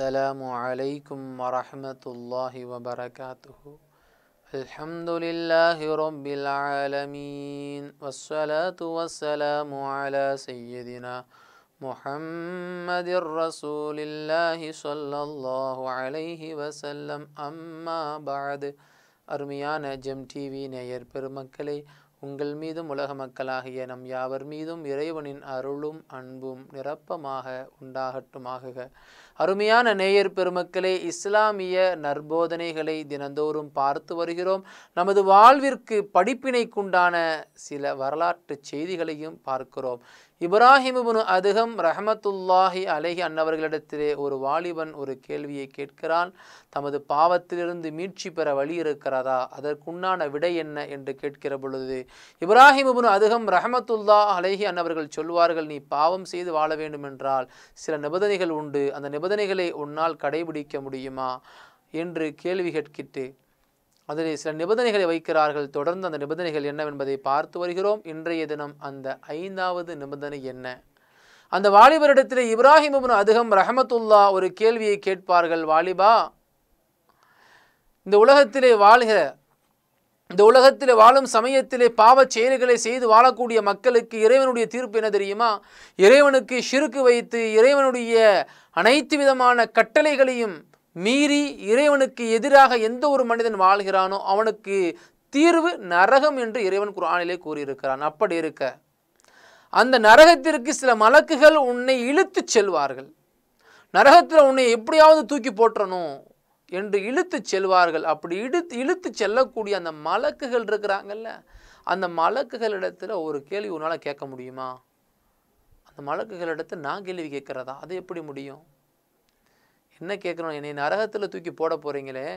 السلام عليكم ورحمة الله وبركاته الحمد لله رب العالمين والصلاة والسلام على سيدنا محمد رسول الله صلى الله عليه وسلم أما بعد அருமையான GeM TV நேயர் பெருமக்களே உங்கள் மீதும் உலக மக்களாகிய நம் யாவர் மீதும் இறைவனின் அருளும் அன்பும் நிரப்பமாக உண்டாகட்டுமாக அருமையான நேயர் பெருமக்களே இஸ்லாமிய நற்போதனைகளை தினந்தோறும் பார்த்து வருகிறோம் நமது வாழ்விற்கு படிப்பினைக்குண்டான சில வரலாற்று செய்திகளையும் பார்க்கிறோம் இப்ராஹிமுபுனு அதுகம் ரஹமத்துல்லாஹி அலஹி அன்னவர்களிடத்திலே ஒரு வாலிபன் ஒரு கேள்வியை கேட்கிறான் தமது பாவத்திலிருந்து மீட்சி பெற வழி இருக்கிறதா அதற்குண்டான விடை என்ன என்று கேட்கிற பொழுது இப்ராஹிமுபுனு அதுகம் ரஹமத்துல்லா அலஹி அன்னவர்கள் சொல்வார்கள் நீ பாவம் செய்து வாழ வேண்டும் என்றால் சில நிபந்தனைகள் உண்டு அந்த நிபந்தனை நிபந்தனைகளை உன்னால் கடைபிடிக்க முடியுமா என்று கேள்வி கேட்கிட்டு அதில் சில நிபந்தனைகளை வைக்கிறார்கள் தொடர்ந்து அந்த நிபந்தனைகள் என்னவென்பதை பார்த்து வருகிறோம் இன்றைய தினம் அந்த ஐந்தாவது நிபந்தனை என்ன அந்த வாலிபரிடத்தில் இப்ராஹிம் அதுகம் ரஹமத்துல்லா ஒரு கேள்வியை கேட்பார்கள் வாலிபா இந்த உலகத்திலே வாழ்கிற இந்த உலகத்தில் வாழும் சமயத்திலே பாவச் செயல்களை செய்து வாழக்கூடிய மக்களுக்கு இறைவனுடைய தீர்ப்பு என்ன தெரியுமா இறைவனுக்கு சிறுக்கு வைத்து இறைவனுடைய அனைத்து விதமான கட்டளைகளையும் மீறி இறைவனுக்கு எதிராக எந்த ஒரு மனிதன் வாழ்கிறானோ அவனுக்கு தீர்வு நரகம் என்று இறைவன் குரானிலே கூறியிருக்கிறான் அப்படி இருக்க அந்த நரகத்திற்கு சில மலக்குகள் உன்னை இழுத்துச் செல்வார்கள் நரகத்தில் உன்னை எப்படியாவது தூக்கி போட்டணும் என்று இழுத்து செல்வார்கள் அப்படி இழுத்து இழுத்து செல்லக்கூடிய அந்த மலக்குகள் இருக்கிறாங்கல்ல அந்த மலக்குகளிடத்தில் ஒரு கேள்வி உன்னால் கேட்க முடியுமா அந்த மலக்குகளிடத்து நான் கேள்வி கேட்குறதா அது எப்படி முடியும் என்ன கேட்குறோம் என்னை நரகத்தில் தூக்கி போட போகிறீங்களே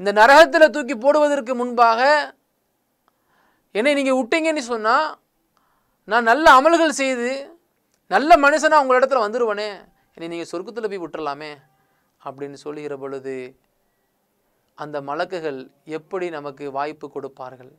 இந்த நரகத்தில் தூக்கி போடுவதற்கு முன்பாக என்னை நீங்கள் விட்டீங்கன்னு சொன்னால் நான் நல்ல அமல்கள் செய்து நல்ல மனுஷனாக உங்கள் இடத்துல வந்துடுவனே என்னை நீங்கள் சொர்க்கத்தில் போய் விட்டுடலாமே அப்படின்னு சொல்லுகிற பொழுது அந்த மலக்குகள் எப்படி நமக்கு வாய்ப்பு கொடுப்பார்கள்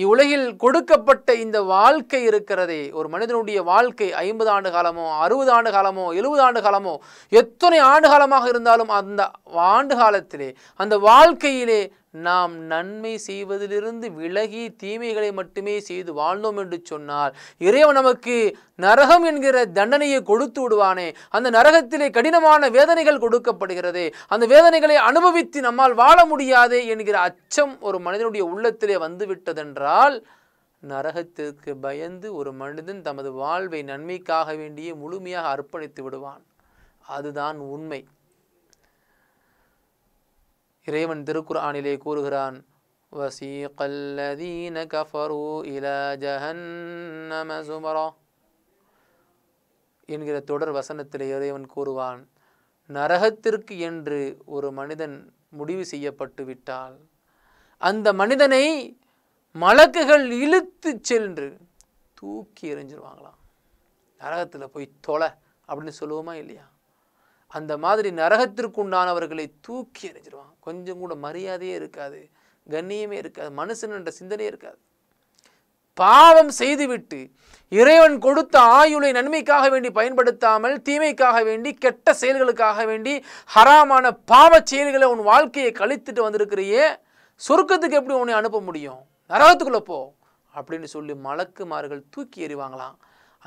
இவ்வுலகில் கொடுக்கப்பட்ட இந்த வாழ்க்கை இருக்கிறதே ஒரு மனிதனுடைய வாழ்க்கை ஐம்பது ஆண்டு காலமோ அறுபது ஆண்டு காலமோ எழுபது ஆண்டு காலமோ எத்தனை ஆண்டு காலமாக இருந்தாலும் அந்த ஆண்டு காலத்திலே அந்த வாழ்க்கையிலே நாம் நன்மை செய்வதிலிருந்து விலகி தீமைகளை மட்டுமே செய்து வாழ்ந்தோம் என்று சொன்னால் இறைவன் நமக்கு நரகம் என்கிற தண்டனையை கொடுத்து விடுவானே அந்த நரகத்திலே கடினமான வேதனைகள் கொடுக்கப்படுகிறது அந்த வேதனைகளை அனுபவித்து நம்மால் வாழ முடியாதே என்கிற அச்சம் ஒரு மனிதனுடைய உள்ளத்திலே வந்துவிட்டதென்றால் நரகத்திற்கு பயந்து ஒரு மனிதன் தமது வாழ்வை நன்மைக்காக வேண்டியே முழுமையாக அர்ப்பணித்து விடுவான் அதுதான் உண்மை இறைவன் திருக்குர்ஆனிலே கூறுகிறான் وسيق الذين كفروا إلى جهنم என்கிற தொடர் வசனத்திலே இறைவன் கூறுவான் நரகத்திற்கு என்று ஒரு மனிதன் முடிவு செய்யப்பட்டு விட்டால் அந்த மனிதனை மலக்குகள் இழுத்து சென்று தூக்கி எறிஞ்சிருவாங்களாம் நரகத்தில் போய் தொலை அப்படின்னு சொல்லுவோமா இல்லையா அந்த மாதிரி நரகத்திற்குண்டானவர்களை தூக்கி எறிஞ்சிருவான் கொஞ்சம் கூட மரியாதையே இருக்காது கண்ணியமே இருக்காது மனுஷன்ன்ற சிந்தனையே இருக்காது பாவம் செய்துவிட்டு இறைவன் கொடுத்த ஆயுளை நன்மைக்காக வேண்டி பயன்படுத்தாமல் தீமைக்காக வேண்டி கெட்ட செயல்களுக்காக வேண்டி ஹராமான பாவ செயல்களை உன் வாழ்க்கையை கழித்துட்டு வந்திருக்கிறையே சொர்க்கத்துக்கு எப்படி உன்னை அனுப்ப முடியும் நரகத்துக்குள்ளே போ அப்படின்னு சொல்லி மலக்குமார்கள் தூக்கி எறிவாங்களாம்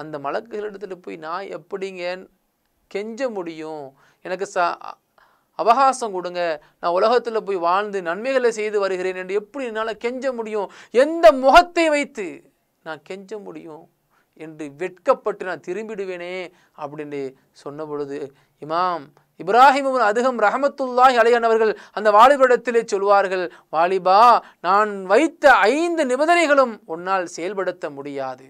அந்த மலக்குகளிடத்தில் போய் நான் எப்படிங்க கெஞ்ச முடியும் எனக்கு ச அவகாசம் கொடுங்க நான் உலகத்தில் போய் வாழ்ந்து நன்மைகளை செய்து வருகிறேன் என்று எப்படி என்னால் கெஞ்ச முடியும் எந்த முகத்தை வைத்து நான் கெஞ்ச முடியும் என்று வெட்கப்பட்டு நான் திரும்பிடுவேனே அப்படின்னு சொன்ன பொழுது இமாம் இப்ராஹிம் அதிகம் ரஹமத்துல்லாஹி அலையான் அவர்கள் அந்த வாலிபடத்திலே சொல்வார்கள் வாலிபா நான் வைத்த ஐந்து நிபந்தனைகளும் உன்னால் செயல்படுத்த முடியாது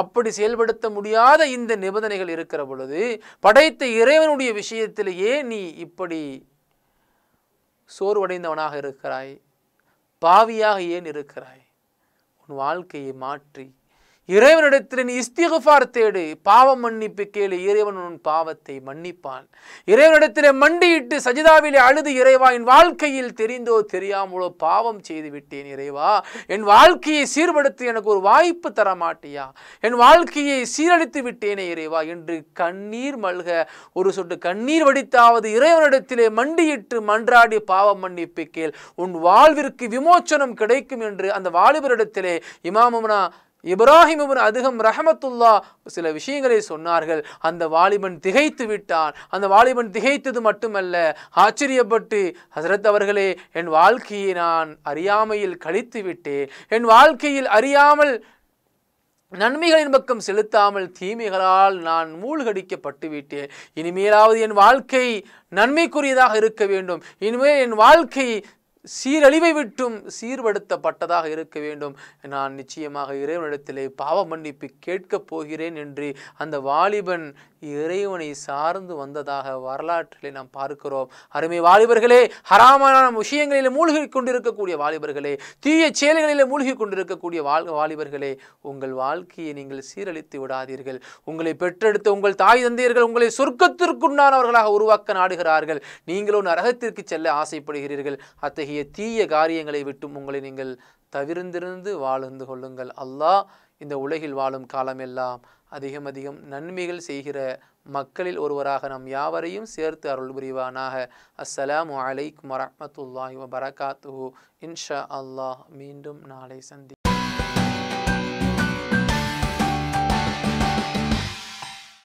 அப்படி செயல்படுத்த முடியாத இந்த நிபந்தனைகள் இருக்கிற பொழுது படைத்த இறைவனுடைய விஷயத்திலேயே நீ இப்படி சோர்வடைந்தவனாக இருக்கிறாய் பாவியாக ஏன் இருக்கிறாய் உன் வாழ்க்கையை மாற்றி இறைவனிடத்தில் நீ இஸ்திகுஃபார் தேடு பாவம் மன்னிப்பு கேளு இறைவன் உன் பாவத்தை மன்னிப்பான் இறைவனிடத்திலே மண்டியிட்டு சஜிதாவிலே அழுது இறைவா என் வாழ்க்கையில் தெரிந்தோ தெரியாமலோ பாவம் செய்து விட்டேன் இறைவா என் வாழ்க்கையை சீர்படுத்த எனக்கு ஒரு வாய்ப்பு தர மாட்டியா என் வாழ்க்கையை சீரழித்து விட்டேனே இறைவா என்று கண்ணீர் மல்க ஒரு சொட்டு கண்ணீர் வடித்தாவது இறைவனிடத்திலே மண்டியிட்டு மன்றாடி பாவம் மன்னிப்பு கேள் உன் வாழ்விற்கு விமோச்சனம் கிடைக்கும் என்று அந்த வாலிபரிடத்திலே இமாமம்னா இப்ராஹிம் அதிகம் ரஹமத்துல்லா சில விஷயங்களை சொன்னார்கள் அந்த வாலிபன் திகைத்து விட்டான் அந்த வாலிபன் திகைத்தது மட்டுமல்ல ஆச்சரியப்பட்டு ஹசரத் அவர்களே என் வாழ்க்கையை நான் அறியாமையில் கழித்து விட்டேன் என் வாழ்க்கையில் அறியாமல் நன்மைகளின் பக்கம் செலுத்தாமல் தீமைகளால் நான் மூழ்கடிக்கப்பட்டு விட்டேன் இனிமேலாவது என் வாழ்க்கை நன்மைக்குரியதாக இருக்க வேண்டும் இனிமேல் என் வாழ்க்கை சீரழிவை விட்டும் சீர்படுத்தப்பட்டதாக இருக்க வேண்டும் நான் நிச்சயமாக இறைவனிடத்திலே பாவ மன்னிப்பு கேட்கப் போகிறேன் என்று அந்த வாலிபன் இறைவனை சார்ந்து வந்ததாக வரலாற்றிலே நாம் பார்க்கிறோம் அருமை வாலிபர்களே ஹராமான விஷயங்களில் மூழ்கிக் கொண்டிருக்கக்கூடிய வாலிபர்களே தீய செயல்களில் மூழ்கிக் கொண்டிருக்கக்கூடிய வாழ் வாலிபர்களே உங்கள் வாழ்க்கையை நீங்கள் சீரழித்து விடாதீர்கள் உங்களை பெற்றெடுத்த உங்கள் தாய் தந்தையர்கள் உங்களை சொர்க்கத்திற்குண்டானவர்களாக உருவாக்க நாடுகிறார்கள் நீங்களும் நரகத்திற்கு செல்ல ஆசைப்படுகிறீர்கள் அத்தகைய ஆகிய தீய காரியங்களை விட்டும் உங்களை நீங்கள் தவிர்ந்திருந்து வாழ்ந்து கொள்ளுங்கள் அல்லாஹ் இந்த உலகில் வாழும் காலமெல்லாம் அதிகம் அதிகம் நன்மைகள் செய்கிற மக்களில் ஒருவராக நம் யாவரையும் சேர்த்து அருள் புரிவானாக அஸ்ஸலாம் அலைக்கும் வரமத்துல்லாஹி வபரகாத்துஹு இன்ஷா அல்லாஹ் மீண்டும் நாளை சந்தி